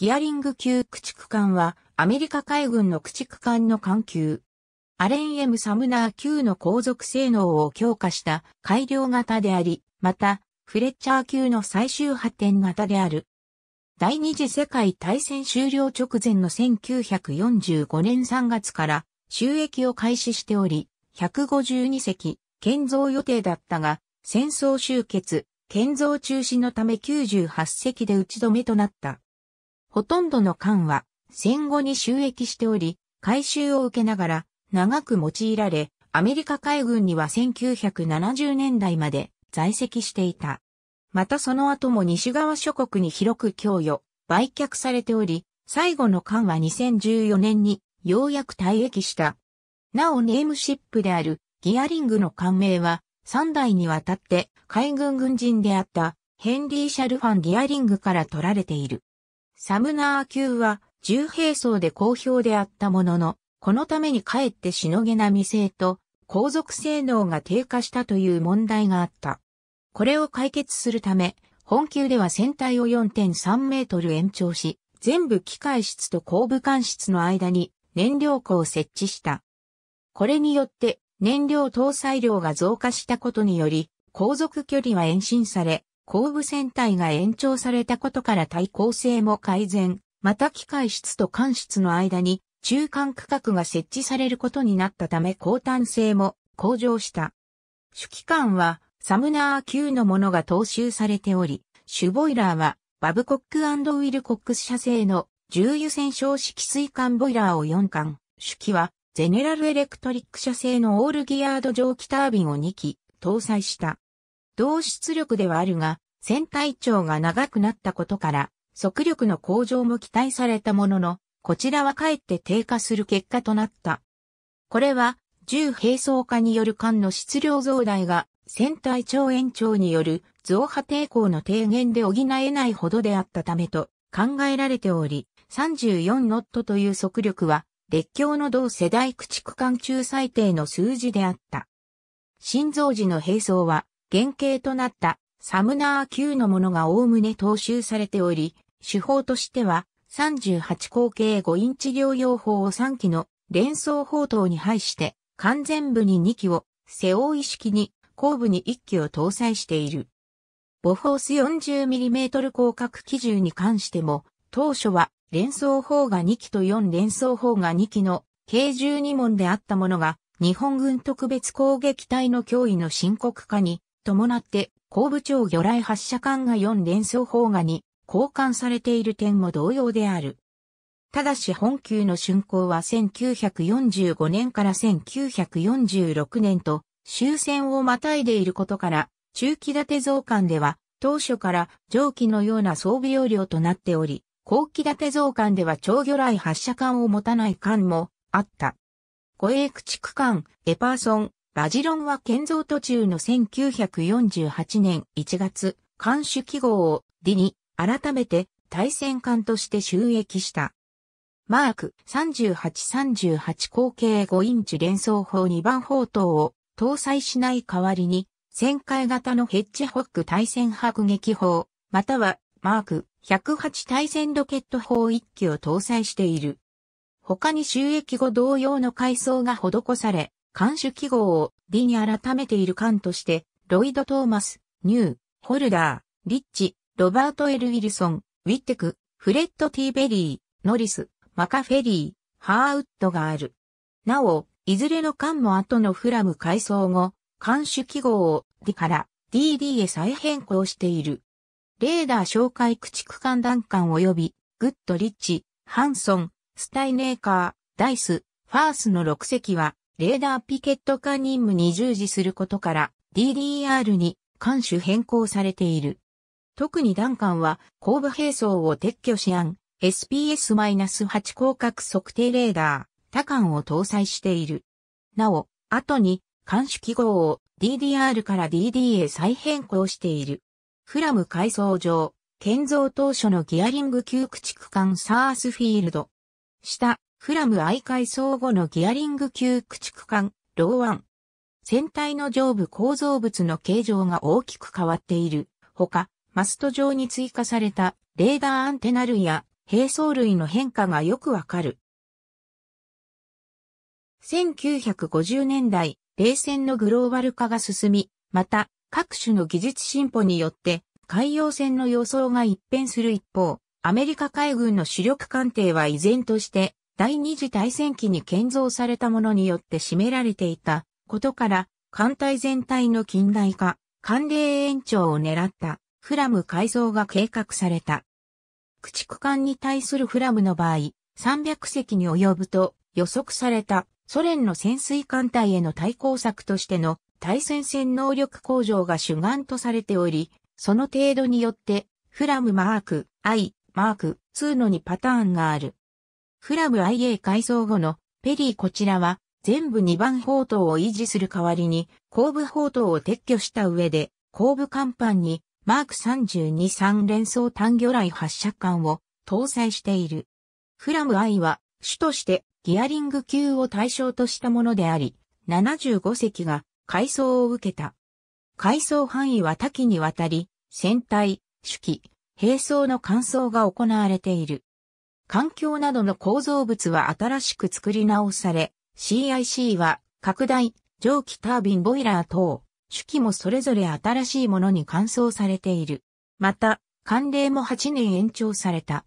ギアリング級駆逐艦はアメリカ海軍の駆逐艦の艦級。アレン・エム・サムナー級の航続性能を強化した改良型であり、また、フレッチャー級の最終発展型である。第二次世界大戦終了直前の1945年3月から収益を開始しており、152隻建造予定だったが、戦争終結、建造中止のため98隻で打ち止めとなった。ほとんどの缶は戦後に収益しており、回収を受けながら長く用いられ、アメリカ海軍には1970年代まで在籍していた。またその後も西側諸国に広く供与、売却されており、最後の艦は2014年にようやく退役した。なおネームシップであるギアリングの艦名は3代にわたって海軍軍人であったヘンリー・シャルファン・ギアリングから取られている。サムナー級は重兵装で好評であったものの、このためにかえってしのげな未成と航続性能が低下したという問題があった。これを解決するため、本級では船体を4.3メートル延長し、全部機械室と後部管室の間に燃料庫を設置した。これによって燃料搭載量が増加したことにより、航続距離は延伸され、後部船体が延長されたことから対抗性も改善、また機械室と艦室の間に中間区画が設置されることになったため高端性も向上した。主機関はサムナー級のものが踏襲されており、主ボイラーはバブコックウィルコックス社製の重油船小式水管ボイラーを4艦。主機はゼネラルエレクトリック社製のオールギアード蒸気タービンを2機搭載した。同出力ではあるが、船体長が長くなったことから、速力の向上も期待されたものの、こちらはかえって低下する結果となった。これは、重並走化による艦の質量増大が、船体長延長による増波抵抗の低減で補えないほどであったためと考えられており、34ノットという速力は、列強の同世代駆逐艦中最低の数字であった。心臓時の並走は、原型となったサムナー級のものがおおむね踏襲されており、手法としては38口径5インチ療養法を3機の連装砲塔に配して完全部に2機を、背負い式に後部に1機を搭載している。ボフォース 40mm 広角機銃に関しても、当初は連装砲が2機と4連装砲が2機の計12門であったものが、日本軍特別攻撃隊の脅威の深刻化に伴って、後部長魚雷発射管が4連装砲芽に交換されている点も同様である。ただし本級の竣工は1945年から1946年と終戦をまたいでいることから、中期建て増刊では当初から上記のような装備容量となっており、後期建て増刊では超魚雷発射管を持たない艦もあった。護衛駆逐艦エパーソンバジロンは建造途中の1948年1月、監守記号を D に改めて対戦艦として収益した。マーク3838口径5インチ連装砲2番砲塔を搭載しない代わりに、旋回型のヘッジホック対戦迫撃砲、またはマーク108対戦ロケット砲1機を搭載している。他に収益後同様の改装が施され、艦種記号を D に改めている艦として、ロイド・トーマス、ニュー、ホルダー、リッチ、ロバート・エル・ウィルソン、ウィッテク、フレッド・ティーベリー、ノリス、マカフェリー、ハーウッドがある。なお、いずれの艦も後のフラム改装後、艦種記号を D から DD へ再変更している。レーダー紹介駆逐艦弾艦及び、グッド・リッチ、ハンソン、スタイネーカー、ダイス、ファースの6隻は、レーダーピケット化任務に従事することから DDR に監守変更されている。特に弾艦は後部兵装を撤去し案、SPS-8 広角測定レーダー、他艦を搭載している。なお、後に監守記号を DDR から DD へ再変更している。フラム改装上、建造当初のギアリング級駆逐艦サースフィールド。下、フラム愛海層後のギアリング級駆逐艦、ローアン。船体の上部構造物の形状が大きく変わっている。ほか、マスト上に追加されたレーダーアンテナ類や兵装類の変化がよくわかる。1950年代、冷戦のグローバル化が進み、また、各種の技術進歩によって、海洋戦の予想が一変する一方、アメリカ海軍の主力艦艇は依然として、第二次大戦期に建造されたものによって占められていたことから、艦隊全体の近代化、寒冷延長を狙ったフラム改造が計画された。駆逐艦に対するフラムの場合、300隻に及ぶと予測されたソ連の潜水艦隊への対抗策としての対戦線能力向上が主眼とされており、その程度によってフラムマーク I、マーク2の2パターンがある。フラム IA 改装後のペリーこちらは全部2番砲塔を維持する代わりに後部砲塔を撤去した上で後部甲板にマーク32 3連装単魚雷発射管を搭載している。フラム I は主としてギアリング級を対象としたものであり、75隻が改装を受けた。改装範囲は多岐にわたり、船体、手記、並走の乾燥が行われている。環境などの構造物は新しく作り直され、CIC は拡大、蒸気タービンボイラー等、主機もそれぞれ新しいものに換装されている。また、慣例も8年延長された。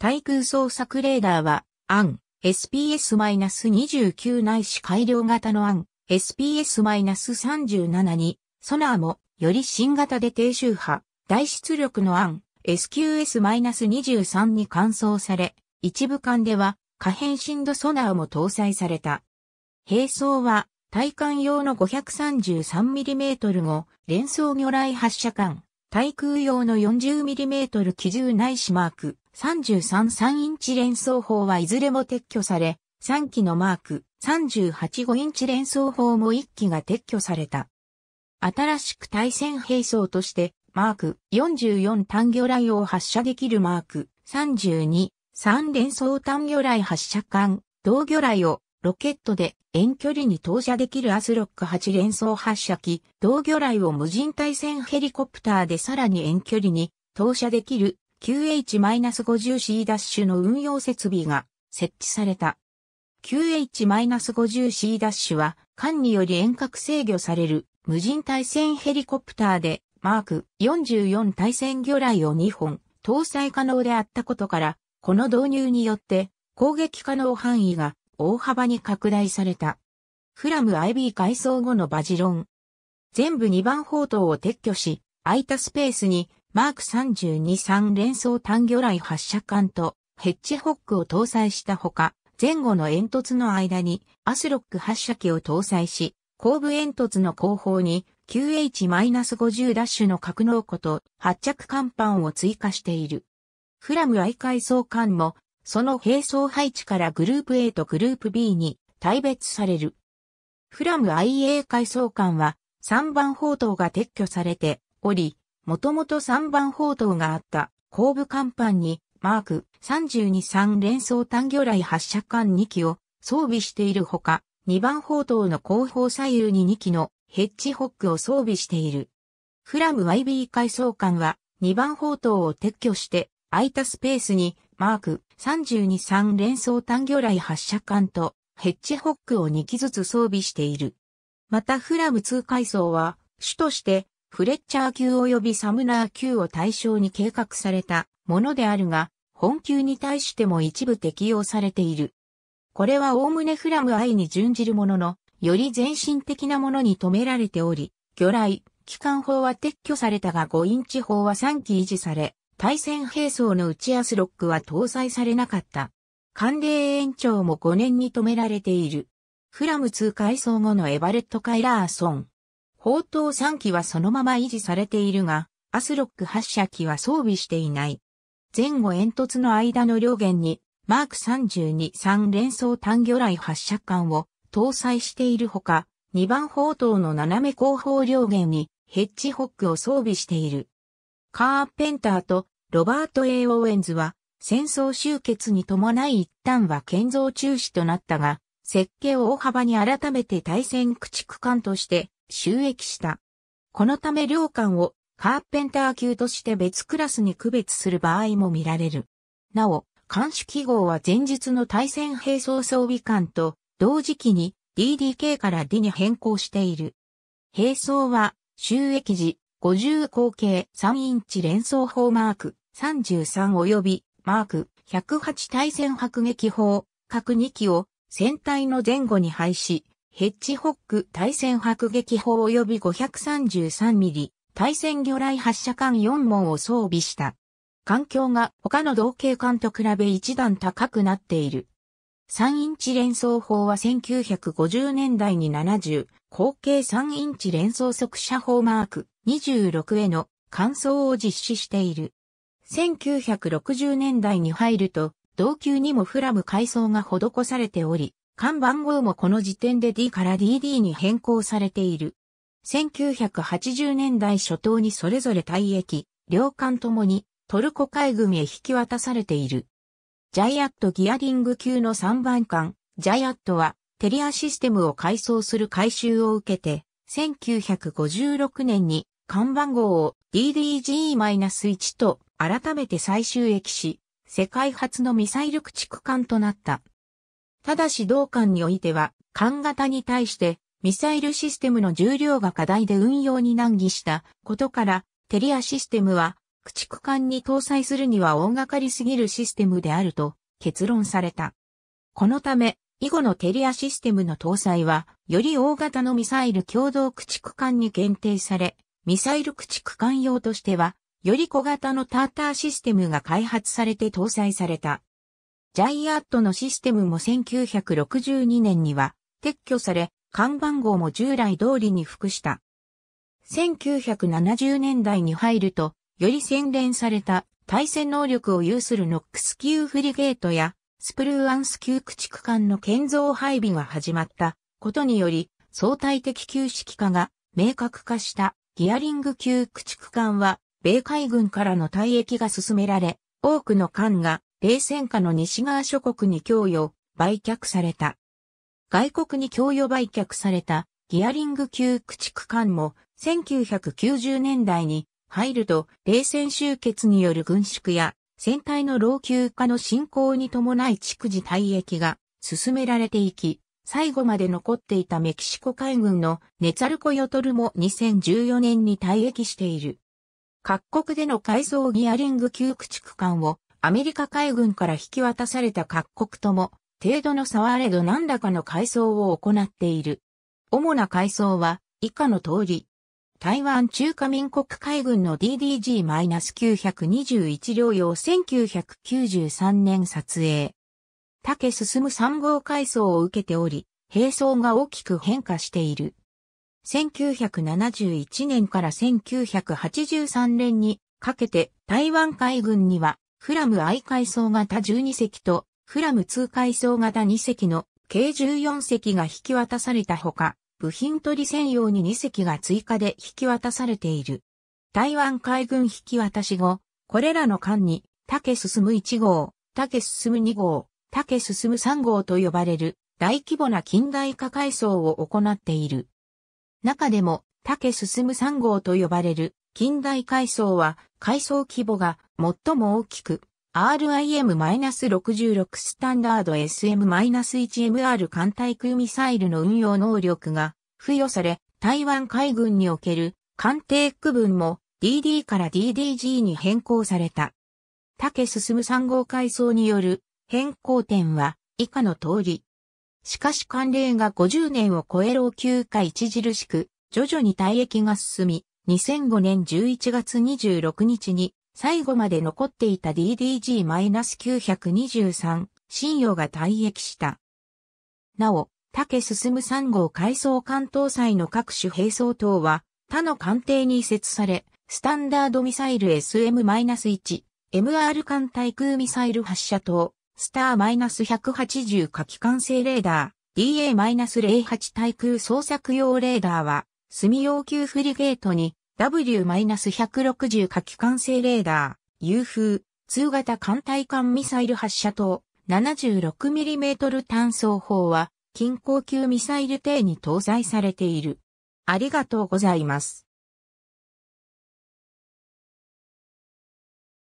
対空捜索レーダーは、アン、SPS-29 ないし改良型のアン、SPS-37 に、ソナーも、より新型で低周波、大出力のアン、SQS-23 に換装され、一部間では可変振度ソナーも搭載された。並走は対艦用の 533mm 後、連装魚雷発射艦、対空用の 40mm 機銃内視マーク333インチ連装砲はいずれも撤去され、3機のマーク385インチ連装砲も1機が撤去された。新しく対戦兵装としてマーク44単魚雷を発射できるマーク32、3連装単魚雷発射艦同魚雷をロケットで遠距離に投射できるアスロック8連装発射機、同魚雷を無人対戦ヘリコプターでさらに遠距離に投射できる QH-50C ダッシュの運用設備が設置された。QH-50C ダッシュは、艦により遠隔制御される無人対戦ヘリコプターでマーク44対戦魚雷を2本搭載可能であったことから、この導入によって攻撃可能範囲が大幅に拡大された。フラム IB 改装後のバジロン。全部2番砲塔を撤去し、空いたスペースにマーク323連装単魚雷発射管とヘッジホックを搭載したほか、前後の煙突の間にアスロック発射機を搭載し、後部煙突の後方に QH-50 ダッシュの格納庫と発着甲板を追加している。フラム I 海装艦も、その並走配置からグループ A とグループ B に大別される。フラム IA 海装艦は3番砲塔が撤去されており、もともと3番砲塔があった後部甲板にマーク323連装単魚雷発射艦2機を装備しているほか、2番砲塔の後方左右に2機のヘッジホックを装備している。フラム YB 改装艦は2番砲塔を撤去して空いたスペースにマーク323連装単魚雷発射艦とヘッジホックを2機ずつ装備している。またフラム2階層は主としてフレッチャー級及びサムナー級を対象に計画されたものであるが、本級に対しても一部適用されている。これは概ねフラム I に準じるものの、より全身的なものに止められており、魚雷、機関砲は撤去されたが5インチ砲は3機維持され、対戦兵装の内アスロックは搭載されなかった。寒冷延長も5年に止められている。フラム2改装後のエバレット・カイラーソン。砲塔3機はそのまま維持されているが、アスロック発射機は装備していない。前後煙突の間の両舷に、マーク32-3連装単魚雷発射管を搭載しているほか、2番砲塔の斜め後方両舷にヘッジホックを装備している。カーペンターとロバート・ A・ オーエンズは戦争終結に伴い一旦は建造中止となったが、設計を大幅に改めて対戦駆逐艦として収益した。このため両艦をカーペンター級として別クラスに区別する場合も見られる。なお、艦首記号は前日の対戦兵装装備艦と同時期に DDK から D に変更している。並走は、収益時、50口径3インチ連想砲マーク33及びマーク108対戦迫撃砲各2機を船体の前後に配し、ヘッジホック対戦迫撃砲及び5 3 3ミリ対戦魚雷発射管4門を装備した。環境が他の同型艦と比べ一段高くなっている。3インチ連想法は1950年代に70、後継3インチ連想速射法マーク26への換装を実施している。1960年代に入ると、同級にもフラム改装が施されており、看板号もこの時点で D から DD に変更されている。1980年代初頭にそれぞれ退役、両艦ともにトルコ海軍へ引き渡されている。ジャイアットギアリング級の3番艦、ジャイアットは、テリアシステムを改装する改修を受けて、1956年に看板号を DDG-1 と改めて最終駅し、世界初のミサイル駆逐艦となった。ただし同艦においては、艦型に対してミサイルシステムの重量が課題で運用に難儀したことから、テリアシステムは駆逐艦に搭載するには大掛かりすぎるシステムであると結論された。このため、以後のテリアシステムの搭載は、より大型のミサイル共同駆逐艦に限定され、ミサイル駆逐艦用としては、より小型のターターシステムが開発されて搭載された。ジャイアットのシステムも1962年には撤去され、看板号も従来通りに服した。1970年代に入ると、より洗練された対戦能力を有するノックス級フリゲートやスプルーアンス級駆逐艦の建造配備が始まったことにより相対的旧式化が明確化したギアリング級駆逐艦は米海軍からの退役が進められ多くの艦が冷戦下の西側諸国に供与、売却された。外国に供与売却されたギアリング級駆逐艦も1990年代に入ると、冷戦終結による軍縮や、戦隊の老朽化の進行に伴い逐次退役が進められていき、最後まで残っていたメキシコ海軍のネツァルコ・ヨトルも2014年に退役している。各国での改装ギアリング級駆逐艦をアメリカ海軍から引き渡された各国とも程度の差はあれど何らかの改装を行っている。主な改装は以下の通り、台湾中華民国海軍の DDG-921 両用1993年撮影。竹進3号改装を受けており、兵装が大きく変化している。1971年から1983年にかけて台湾海軍にはフラム I 海層型12隻とフラム2海層型2隻の計14隻が引き渡されたほか、部品取り専用に2隻が追加で引き渡されている。台湾海軍引き渡し後、これらの艦に、竹進1号、竹進2号、竹進3号と呼ばれる大規模な近代化改装を行っている。中でも、竹進3号と呼ばれる近代改装は改装規模が最も大きく、RIM-66 スタンダード SM-1MR 艦対空ミサイルの運用能力が付与され、台湾海軍における艦艇区分も DD から DDG に変更された。竹進3号階層による変更点は以下の通り。しかし慣例が50年を超え老朽化著しく、徐々に退役が進み、2005年11月26日に最後まで残っていた DDG-923、信用が退役した。なお、竹進3号改装関東祭の各種兵装等は、他の艦艇に移設され、スタンダードミサイル SM-1、MR 艦対空ミサイル発射等、スター -180 火器管制レーダー、DA-08 対空捜索用レーダーは、炭用級フリゲートに W-160 火器管制レーダー、U 風、通型艦隊艦ミサイル発射等、76mm 単装砲は、近高級ミサイル艇に搭載されている。ありがとうございます。